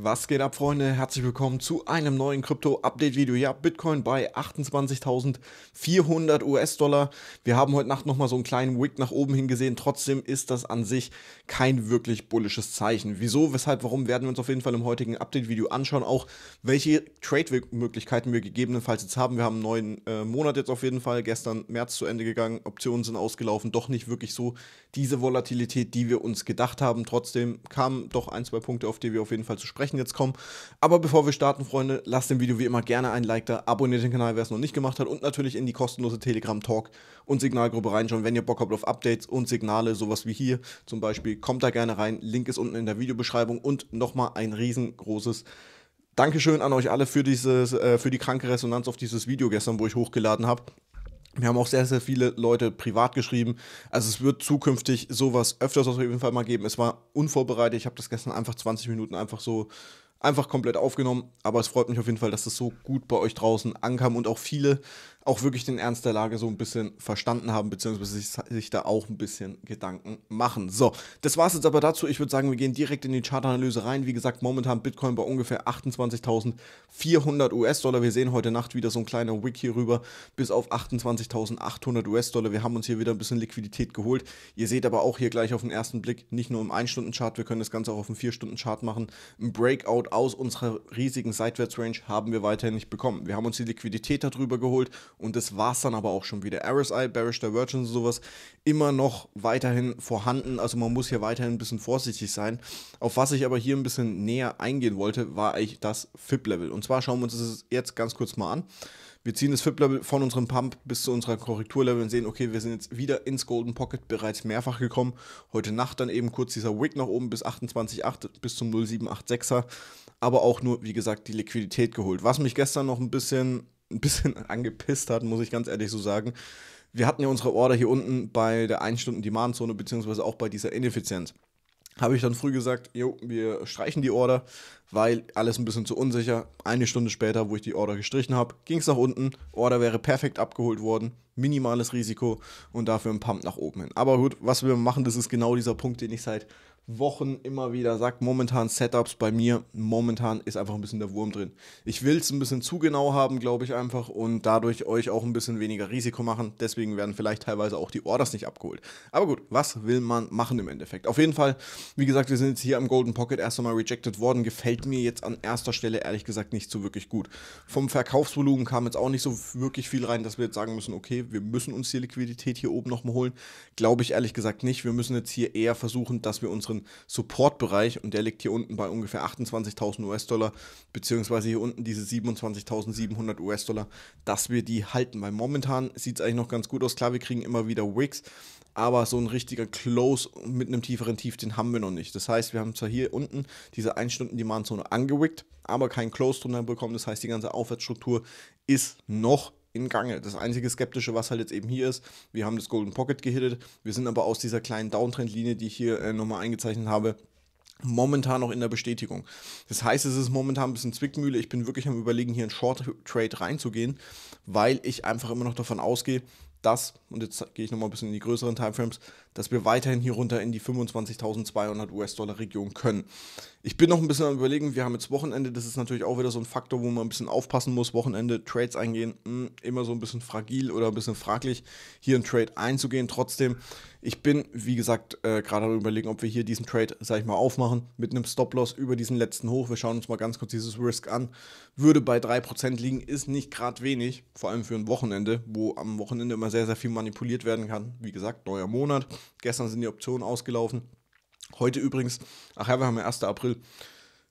Was geht ab, Freunde? Herzlich willkommen zu einem neuen Krypto-Update-Video. Ja, Bitcoin bei 28.400 US-Dollar. Wir haben heute Nacht nochmal so einen kleinen Wick nach oben hin gesehen. Trotzdem ist das an sich kein wirklich bullisches Zeichen. Wieso, weshalb, warum werden wir uns auf jeden Fall im heutigen Update-Video anschauen. Auch welche Trade-Möglichkeiten wir gegebenenfalls jetzt haben. Wir haben einen neuen äh, Monat jetzt auf jeden Fall. Gestern März zu Ende gegangen. Optionen sind ausgelaufen. Doch nicht wirklich so diese Volatilität, die wir uns gedacht haben. Trotzdem kamen doch ein, zwei Punkte, auf die wir auf jeden Fall zu sprechen Versprechen jetzt kommen. Aber bevor wir starten, Freunde, lasst dem Video wie immer gerne ein Like da, abonniert den Kanal, wer es noch nicht gemacht hat und natürlich in die kostenlose Telegram-Talk- und Signalgruppe reinschauen, wenn ihr Bock habt auf Updates und Signale, sowas wie hier zum Beispiel. Kommt da gerne rein, Link ist unten in der Videobeschreibung und nochmal ein riesengroßes Dankeschön an euch alle für, dieses, äh, für die kranke Resonanz auf dieses Video gestern, wo ich hochgeladen habe. Wir haben auch sehr, sehr viele Leute privat geschrieben. Also es wird zukünftig sowas öfters auf jeden Fall mal geben. Es war unvorbereitet. Ich habe das gestern einfach 20 Minuten einfach so einfach komplett aufgenommen. Aber es freut mich auf jeden Fall, dass das so gut bei euch draußen ankam und auch viele auch wirklich den Ernst der Lage so ein bisschen verstanden haben, beziehungsweise sich, sich da auch ein bisschen Gedanken machen. So, das war es jetzt aber dazu. Ich würde sagen, wir gehen direkt in die Chartanalyse rein. Wie gesagt, momentan Bitcoin bei ungefähr 28.400 US-Dollar. Wir sehen heute Nacht wieder so ein kleiner Wick hier rüber bis auf 28.800 US-Dollar. Wir haben uns hier wieder ein bisschen Liquidität geholt. Ihr seht aber auch hier gleich auf den ersten Blick, nicht nur im 1-Stunden-Chart, wir können das Ganze auch auf dem 4-Stunden-Chart machen. Ein Breakout und aus unserer riesigen Seitwärtsrange haben wir weiterhin nicht bekommen. Wir haben uns die Liquidität darüber geholt und das war es dann aber auch schon wieder. RSI, Bearish Divergence und sowas immer noch weiterhin vorhanden. Also man muss hier weiterhin ein bisschen vorsichtig sein. Auf was ich aber hier ein bisschen näher eingehen wollte, war eigentlich das FIP-Level. Und zwar schauen wir uns das jetzt ganz kurz mal an. Wir ziehen das FIP-Level von unserem Pump bis zu unserer Korrekturlevel und sehen, okay, wir sind jetzt wieder ins Golden Pocket bereits mehrfach gekommen. Heute Nacht dann eben kurz dieser Wick nach oben bis 28,8 bis zum 0786er. Aber auch nur, wie gesagt, die Liquidität geholt. Was mich gestern noch ein bisschen, ein bisschen angepisst hat, muss ich ganz ehrlich so sagen. Wir hatten ja unsere Order hier unten bei der 1-Stunden-Demand-Zone, beziehungsweise auch bei dieser Ineffizienz habe ich dann früh gesagt, jo, wir streichen die Order, weil alles ein bisschen zu unsicher. Eine Stunde später, wo ich die Order gestrichen habe, ging es nach unten. Order wäre perfekt abgeholt worden, minimales Risiko und dafür ein Pump nach oben hin. Aber gut, was wir machen, das ist genau dieser Punkt, den ich seit Wochen immer wieder sagt, momentan Setups bei mir, momentan ist einfach ein bisschen der Wurm drin. Ich will es ein bisschen zu genau haben, glaube ich einfach, und dadurch euch auch ein bisschen weniger Risiko machen. Deswegen werden vielleicht teilweise auch die Orders nicht abgeholt. Aber gut, was will man machen im Endeffekt? Auf jeden Fall, wie gesagt, wir sind jetzt hier am Golden Pocket erst einmal rejected worden. Gefällt mir jetzt an erster Stelle ehrlich gesagt nicht so wirklich gut. Vom Verkaufsvolumen kam jetzt auch nicht so wirklich viel rein, dass wir jetzt sagen müssen, okay, wir müssen uns die Liquidität hier oben nochmal holen. Glaube ich ehrlich gesagt nicht. Wir müssen jetzt hier eher versuchen, dass wir unseren unseren Support-Bereich und der liegt hier unten bei ungefähr 28.000 US-Dollar, beziehungsweise hier unten diese 27.700 US-Dollar, dass wir die halten, weil momentan sieht es eigentlich noch ganz gut aus. Klar, wir kriegen immer wieder Wicks, aber so ein richtiger Close mit einem tieferen Tief, den haben wir noch nicht. Das heißt, wir haben zwar hier unten diese 1 Stunden Demand-Zone angewickt, aber kein Close drunter bekommen. Das heißt, die ganze Aufwärtsstruktur ist noch in Gange. Das einzige Skeptische, was halt jetzt eben hier ist, wir haben das Golden Pocket gehittet, wir sind aber aus dieser kleinen Downtrend-Linie, die ich hier äh, nochmal eingezeichnet habe, momentan noch in der Bestätigung. Das heißt, es ist momentan ein bisschen Zwickmühle. Ich bin wirklich am überlegen, hier in Short Trade reinzugehen, weil ich einfach immer noch davon ausgehe, dass, und jetzt gehe ich nochmal ein bisschen in die größeren Timeframes, dass wir weiterhin hier runter in die 25.200 US-Dollar-Region können. Ich bin noch ein bisschen am Überlegen, wir haben jetzt Wochenende, das ist natürlich auch wieder so ein Faktor, wo man ein bisschen aufpassen muss. Wochenende, Trades eingehen, mh, hm, immer so ein bisschen fragil oder ein bisschen fraglich, hier ein Trade einzugehen. Trotzdem, ich bin, wie gesagt, äh, gerade am Überlegen, ob wir hier diesen Trade, sag ich mal, aufmachen mit einem Stop-Loss über diesen letzten Hoch. Wir schauen uns mal ganz kurz dieses Risk an. Würde bei 3% liegen, ist nicht gerade wenig, vor allem für ein Wochenende, wo am Wochenende immer sehr sehr, sehr viel manipuliert werden kann. Wie gesagt, neuer Monat. Gestern sind die Optionen ausgelaufen. Heute übrigens, ach ja, wir haben ja 1. April.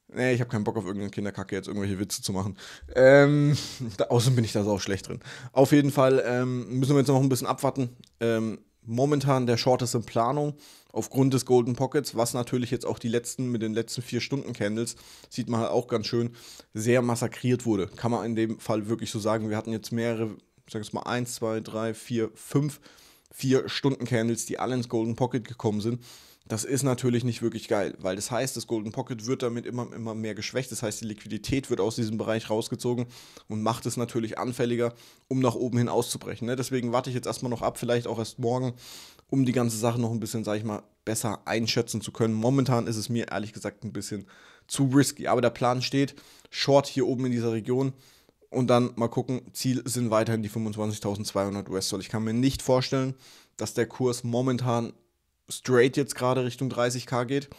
Nee, ich habe keinen Bock auf irgendeine Kinderkacke, jetzt irgendwelche Witze zu machen. Ähm, da, außen bin ich da auch schlecht drin. Auf jeden Fall ähm, müssen wir jetzt noch ein bisschen abwarten. Ähm, momentan der Short ist in Planung aufgrund des Golden Pockets, was natürlich jetzt auch die letzten mit den letzten vier Stunden Candles sieht man halt auch ganz schön sehr massakriert wurde. Kann man in dem Fall wirklich so sagen. Wir hatten jetzt mehrere ich sag jetzt mal, 1, 2, 3, 4, 5, 4 Stunden Candles, die alle ins Golden Pocket gekommen sind. Das ist natürlich nicht wirklich geil, weil das heißt, das Golden Pocket wird damit immer, immer mehr geschwächt. Das heißt, die Liquidität wird aus diesem Bereich rausgezogen und macht es natürlich anfälliger, um nach oben hin auszubrechen. Ne? Deswegen warte ich jetzt erstmal noch ab, vielleicht auch erst morgen, um die ganze Sache noch ein bisschen, sag ich mal, besser einschätzen zu können. Momentan ist es mir ehrlich gesagt ein bisschen zu risky. Aber der Plan steht, Short hier oben in dieser Region und dann mal gucken, Ziel sind weiterhin die 25.200 US-Dollar. Ich kann mir nicht vorstellen, dass der Kurs momentan straight jetzt gerade Richtung 30k geht.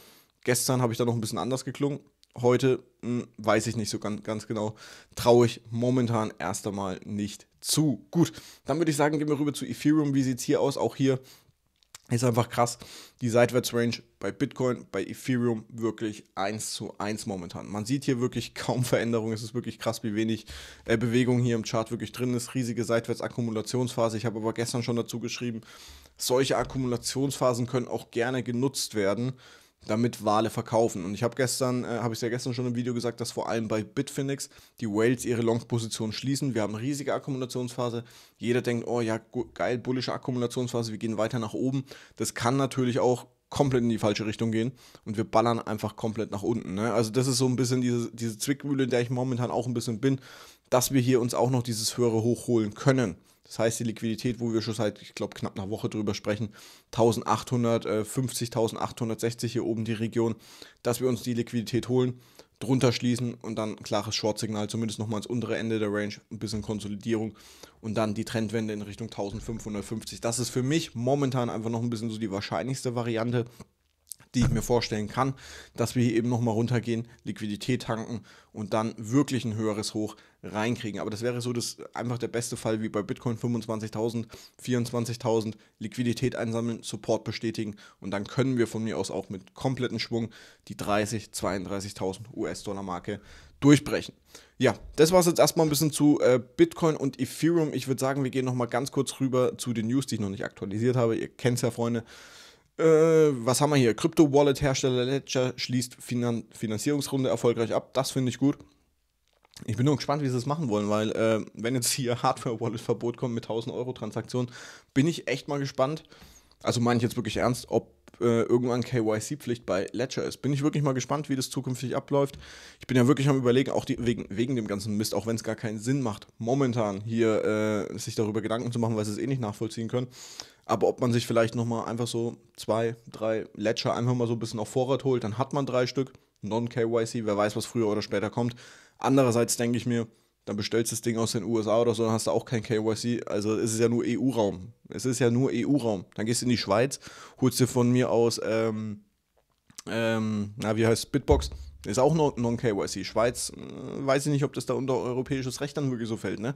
Gestern habe ich da noch ein bisschen anders geklungen. Heute mh, hm, weiß ich nicht so ganz, ganz genau. Traue ich momentan erst einmal nicht zu. Gut, dann würde ich sagen, gehen wir rüber zu Ethereum. Wie sieht es hier aus? Auch hier ist einfach krass, die Seitwärtsrange bei Bitcoin, bei Ethereum wirklich 1 zu 1 momentan. Man sieht hier wirklich kaum Veränderungen. Es ist wirklich krass, wie wenig äh, Bewegung hier im Chart wirklich drin ist. Riesige Seitwärtsakkumulationsphase. Ich habe aber gestern schon dazu geschrieben, solche Akkumulationsphasen können auch gerne genutzt werden, damit Wale verkaufen. Und ich habe gestern, äh, habe ich ja gestern schon im Video gesagt, dass vor allem bei Bitfinex die Whales ihre Long-Position schließen. Wir haben eine riesige Akkumulationsphase. Jeder denkt, oh ja, geil, bullische Akkumulationsphase, wir gehen weiter nach oben. Das kann natürlich auch komplett in die falsche Richtung gehen und wir ballern einfach komplett nach unten. Ne? Also das ist so ein bisschen diese, diese Zwickmühle, in der ich momentan auch ein bisschen bin, dass wir hier uns auch noch dieses höhere Hoch holen können. Das heißt, die Liquidität, wo wir schon seit, ich glaube, knapp einer Woche drüber sprechen, 1850, 1860 äh, hier oben die Region, dass wir uns die Liquidität holen, drunter schließen und dann ein klares Short-Signal, zumindest nochmal ins untere Ende der Range, ein bisschen Konsolidierung und dann die Trendwende in Richtung 1550. Das ist für mich momentan einfach noch ein bisschen so die wahrscheinlichste Variante die ich mir vorstellen kann, dass wir hier eben nochmal runtergehen, Liquidität tanken und dann wirklich ein höheres Hoch reinkriegen. Aber das wäre so das einfach der beste Fall wie bei Bitcoin 25.000, 24.000, Liquidität einsammeln, Support bestätigen und dann können wir von mir aus auch mit kompletten Schwung die 30, 32.000 US-Dollar Marke durchbrechen. Ja, das war es jetzt erstmal ein bisschen zu äh, Bitcoin und Ethereum. Ich würde sagen, wir gehen nochmal ganz kurz rüber zu den News, die ich noch nicht aktualisiert habe. Ihr kennt es ja, Freunde. Äh, was haben wir hier? Crypto wallet hersteller Ledger schließt Finan Finanzierungsrunde erfolgreich ab. Das finde ich gut. Ich bin nur gespannt, wie sie es machen wollen, weil äh, wenn jetzt hier Hardware-Wallet-Verbot kommt mit 1000 Euro Transaktionen, bin ich echt mal gespannt. Also meine ich jetzt wirklich ernst, ob äh, irgendwann KYC-Pflicht bei Ledger ist. Bin ich wirklich mal gespannt, wie das zukünftig abläuft. Ich bin ja wirklich am Überlegen, auch die, wegen, wegen dem ganzen Mist, auch wenn es gar keinen Sinn macht, momentan hier äh, sich darüber Gedanken zu machen, weil sie es eh nicht nachvollziehen können. Aber ob man sich vielleicht nochmal einfach so zwei, drei Ledger einfach mal so ein bisschen auf Vorrat holt, dann hat man drei Stück. Non-KYC, wer weiß, was früher oder später kommt. Andererseits denke ich mir, dann bestellst du das Ding aus den USA oder so, dann hast du auch kein KYC. Also es ist ja nur EU-Raum. Es ist ja nur EU-Raum. Dann gehst du in die Schweiz, holst dir von mir aus, ähm, ähm, na, wie heißt Bitbox? Ist auch non-KYC. Schweiz, äh, weiß ich nicht, ob das da unter europäisches Recht dann wirklich so fällt, ne?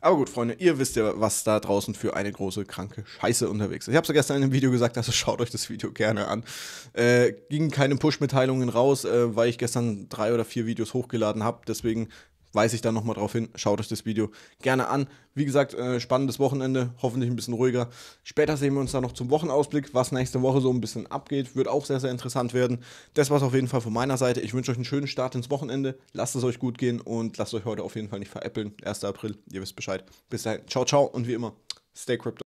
Aber gut, Freunde, ihr wisst ja, was da draußen für eine große, kranke Scheiße unterwegs ist. Ich habe es ja gestern in einem Video gesagt, also schaut euch das Video gerne an. Äh, gingen keine Push-Mitteilungen raus, äh, weil ich gestern drei oder vier Videos hochgeladen habe. Deswegen weise ich da nochmal drauf hin. Schaut euch das Video gerne an. Wie gesagt, äh, spannendes Wochenende, hoffentlich ein bisschen ruhiger. Später sehen wir uns dann noch zum Wochenausblick, was nächste Woche so ein bisschen abgeht. Wird auch sehr, sehr interessant werden. Das war es auf jeden Fall von meiner Seite. Ich wünsche euch einen schönen Start ins Wochenende. Lasst es euch gut gehen und lasst euch heute auf jeden Fall nicht veräppeln. 1. April, ihr wisst Bescheid. Bis dahin. Ciao, ciao und wie immer, stay crypto.